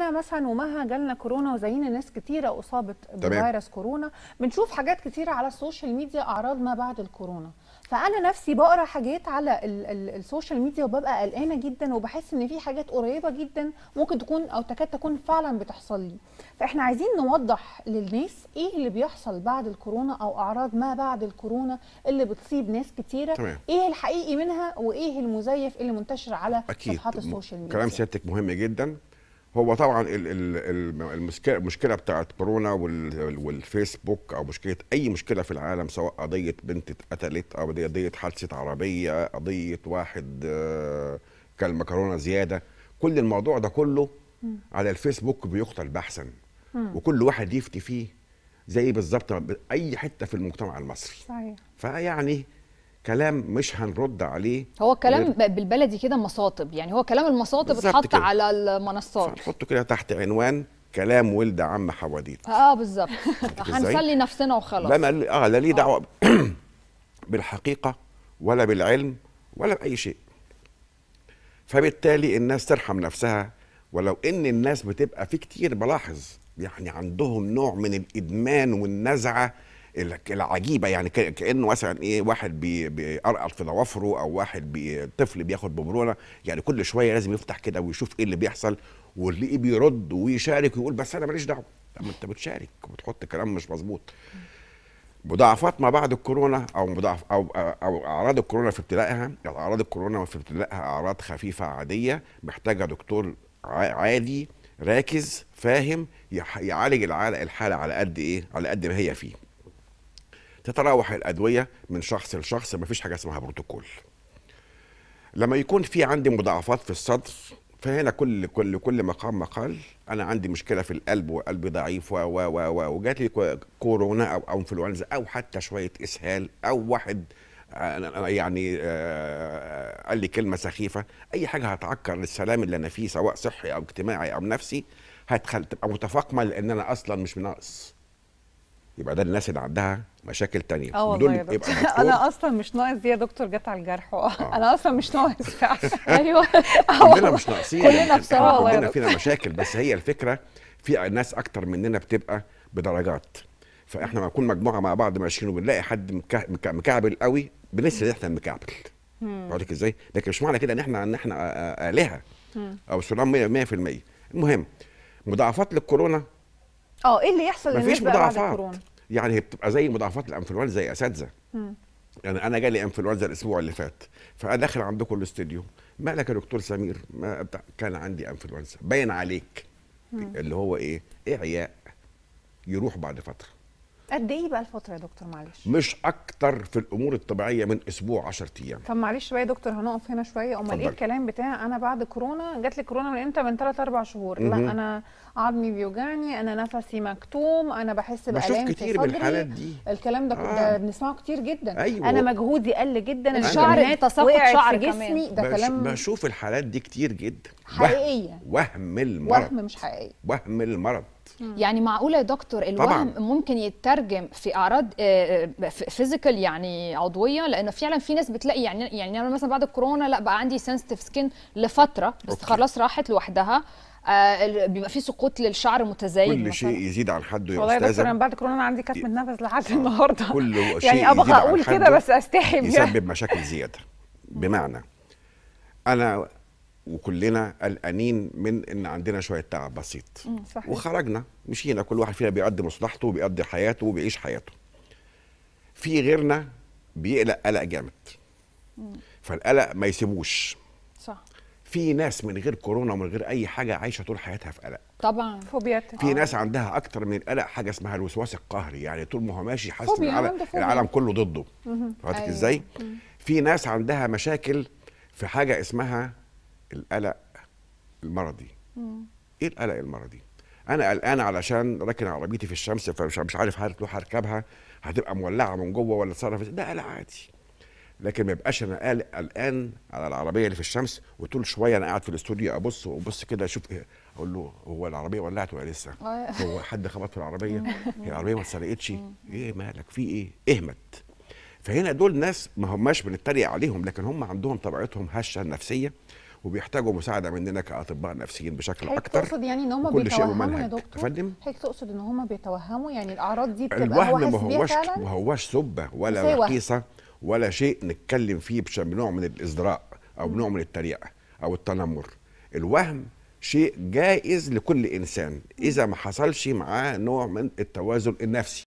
مثلا ومها جالنا كورونا وزينا ناس كتيره اصابت بفيروس كورونا بنشوف حاجات كتيره على السوشيال ميديا اعراض ما بعد الكورونا فانا نفسي بقرا حاجات على السوشيال ميديا وببقى قلقانه جدا وبحس ان في حاجات قريبه جدا ممكن تكون او تكاد تكون فعلا بتحصل لي فاحنا عايزين نوضح للناس ايه اللي بيحصل بعد الكورونا او اعراض ما بعد الكورونا اللي بتصيب ناس كتيره تمام. ايه الحقيقي منها وايه المزيف اللي منتشر على أكيد. صفحات السوشيال ميديا كلام سيادتك مهم جدا هو طبعا المشكله بتاعت كورونا والفيسبوك او مشكله اي مشكله في العالم سواء قضيه بنت اتقتلت او قضيه حادثه عربيه قضيه واحد آه، كان مكرونه زياده كل الموضوع ده كله على الفيسبوك بيقتل بحثا وكل واحد يفتي فيه زي بالظبط اي حته في المجتمع المصري صحيح فيعني كلام مش هنرد عليه هو كلام غير... بالبلدي كده مصاطب يعني هو كلام المصاطب اتحط على المنصات هنحطه كده تحت عنوان كلام ولد عم حواديت اه بالظبط هنسلي نفسنا وخلاص لا قال اه لا ليه آه. دعوه آه. بالحقيقه ولا بالعلم ولا باي شيء فبالتالي الناس ترحم نفسها ولو ان الناس بتبقى في كتير بلاحظ يعني عندهم نوع من الادمان والنزعه العجيبه يعني كانه مثلا ايه واحد بيقرقط في ضوافره او واحد بي طفل بياخد بمرونه يعني كل شويه لازم يفتح كده ويشوف ايه اللي بيحصل واللي بيرد ويشارك ويقول بس انا ماليش دعوه طب ما انت بتشارك وبتحط كلام مش مظبوط مضاعفات ما بعد الكورونا او مضاعف او او اعراض الكورونا في ابتدائها اعراض الكورونا في ابتدائها اعراض خفيفه عاديه محتاجه دكتور عادي راكز فاهم يعالج الحاله على قد ايه على قد ما هي فيه تتراوح الادويه من شخص لشخص ما فيش حاجه اسمها بروتوكول لما يكون في عندي مضاعفات في الصدر فهنا كل كل كل مقام مقال انا عندي مشكله في القلب وقلبي ضعيف و و و و وجات لي كورونا او او انفلونزا او حتى شويه اسهال او واحد آه، آه، يعني آه، قال لي كلمه سخيفه اي حاجه هتعكر السلام اللي انا فيه سواء صحي او اجتماعي او نفسي هتخل تبقى متفاقمه لان انا اصلا مش ناقص يبقى ده الناس اللي عندها مشاكل تانية اه والله يا دكتور انا اصلا مش ناقص دي يا دكتور جت على الجرح آه. آه. انا اصلا مش ناقص فعلا ايوه كلنا آه، مش ناقصين يعني. كلنا بصراحه آه، والله كلنا فينا مشاكل بس هي الفكره في ناس اكتر مننا بتبقى بدرجات فاحنا لما نكون مجموعه مع بعض ماشيين وبنلاقي حد مكعبل قوي بنسى ان احنا مكعبل بقول ازاي لكن مش معنى كده ان احنا ان احنا الهه او سلام 100% المهم مضاعفات للكورونا اه ايه اللي يحصل للناس بقى بعد يعني هي بتبقى زي مضاعفات الانفلونزا زي اساتذه يعني انا جالي انفلونزا الاسبوع اللي فات فانا داخل عندكم الاستوديو مالك يا دكتور سمير ما كان عندي انفلونزا باين عليك مم. اللي هو ايه اعياء إيه يروح بعد فتره قد ايه بقى الفتره يا دكتور معلش مش اكتر في الامور الطبيعيه من اسبوع 10 ايام طب معلش شويه يا دكتور هنقف هنا شويه امال ايه الكلام بتاع انا بعد كورونا جات لي كورونا من امتى من 3 4 شهور لا انا عظمي بيوجعني انا نفسي مكتوم انا بحس بالالم في كتير بالحالات دي الكلام ده, آه. بنسمعه كتير جدا أيوه. انا مجهودي قل جدا الشعر تساقط شعر جسمي ده كلام بشوف الحالات دي كتير جدا حقيقيه وهم, وهم المرض وهم مش حقيقيه وهم المرض يعني معقوله يا دكتور الوهم طبعًا. ممكن يترجم في اعراض آه، آه، فيزيكال يعني عضويه لان فعلا في ناس بتلاقي يعني يعني انا مثلا بعد الكورونا لا بقى عندي سنسيتيف سكين لفتره بس أوكي. خلاص راحت لوحدها آه، بيبقى في سقوط للشعر متزايد كل مثلاً. شيء يزيد عن حده يا والله يا دكتور بعد كورونا انا عندي كتمه نفس لحد النهارده كل يعني شيء يعني ابغى اقول كده بس استحي يسبب مشاكل زياده بمعنى انا وكلنا قلقانين من ان عندنا شويه تعب بسيط صحيح. وخرجنا مشينا كل واحد فينا بيقدم مصلحته وبيقضي حياته وبيعيش حياته في غيرنا بيقلق قلق جامد فالقلق ما يسيبوش صح في ناس من غير كورونا ومن غير اي حاجه عايشه طول حياتها في قلق طبعا فوبيات في ناس آه. عندها اكتر من القلق حاجه اسمها الوسواس القهري يعني طول ما هو ماشي حاسس ان العالم, العالم كله ضده فاهم أيوة. ازاي في ناس عندها مشاكل في حاجه اسمها القلق المرضي مم. ايه القلق المرضي انا قلقان علشان راكن عربيتي في الشمس فمش مش عارف هروح اركبها هتبقى مولعه من جوه ولا اتصرف ده قلق عادي لكن ما يبقاش انا قلق قلقان على العربيه اللي في الشمس وطول شويه انا قاعد في الاستوديو ابص وابص كده اشوف إيه. اقول له هو العربيه ولعت ولا لسه؟ آه. هو حد خبط في العربيه؟ هي العربيه ما اتسرقتش؟ ايه مالك في ايه؟ اهمت فهنا دول ناس ما هماش بنتريق عليهم لكن هم عندهم طبيعتهم هشه نفسيه وبيحتاجوا مساعده مننا كاطباء نفسيين بشكل اكتر تقصد يعني ان هم بيتوهموا يا دكتور فندم حضرتك تقصد ان هم بيتوهموا يعني الاعراض دي بتبقى الوهم ما هوش ما هوش سبه ولا رقيصه ولا شيء نتكلم فيه بنوع من الازدراء او نوع من التريقه او التنمر الوهم شيء جائز لكل انسان اذا ما حصلش معاه نوع من التوازن النفسي